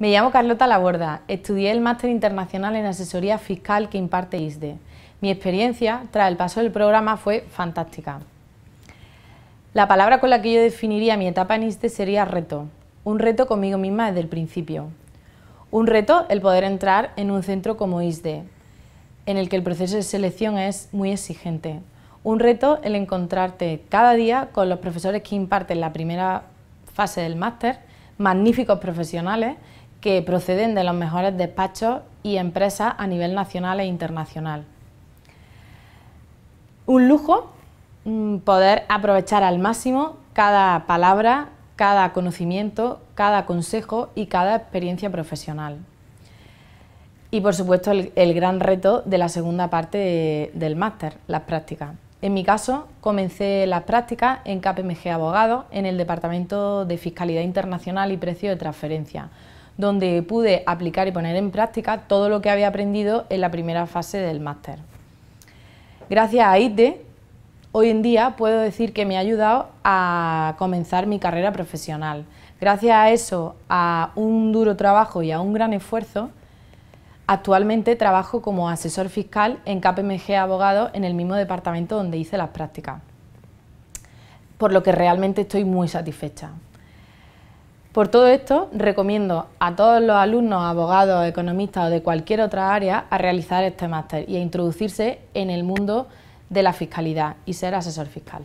Me llamo Carlota Laborda, estudié el Máster Internacional en Asesoría Fiscal que imparte ISDE. Mi experiencia tras el paso del programa fue fantástica. La palabra con la que yo definiría mi etapa en ISDE sería reto. Un reto conmigo misma desde el principio. Un reto el poder entrar en un centro como ISDE, en el que el proceso de selección es muy exigente. Un reto el encontrarte cada día con los profesores que imparten la primera fase del máster, magníficos profesionales que proceden de los mejores despachos y empresas a nivel nacional e internacional. Un lujo mm, poder aprovechar al máximo cada palabra, cada conocimiento, cada consejo y cada experiencia profesional. Y por supuesto el, gran reto de la segunda parte del máster, las prácticas. En mi caso, comencé las prácticas en KPMG Abogados en el Departamento de Fiscalidad Internacional y Precio de Transferencia, donde pude aplicar y poner en práctica todo lo que había aprendido en la primera fase del máster. Gracias a ITE, hoy en día puedo decir que me ha ayudado a comenzar mi carrera profesional. Gracias a eso, a un duro trabajo y a un gran esfuerzo, actualmente trabajo como asesor fiscal en KPMG Abogados en el mismo departamento donde hice las prácticas, por lo que realmente estoy muy satisfecha. Por todo esto, recomiendo a todos los alumnos, abogados, economistas o de cualquier otra área a realizar este máster y a introducirse en el mundo de la fiscalidad y ser asesor fiscal.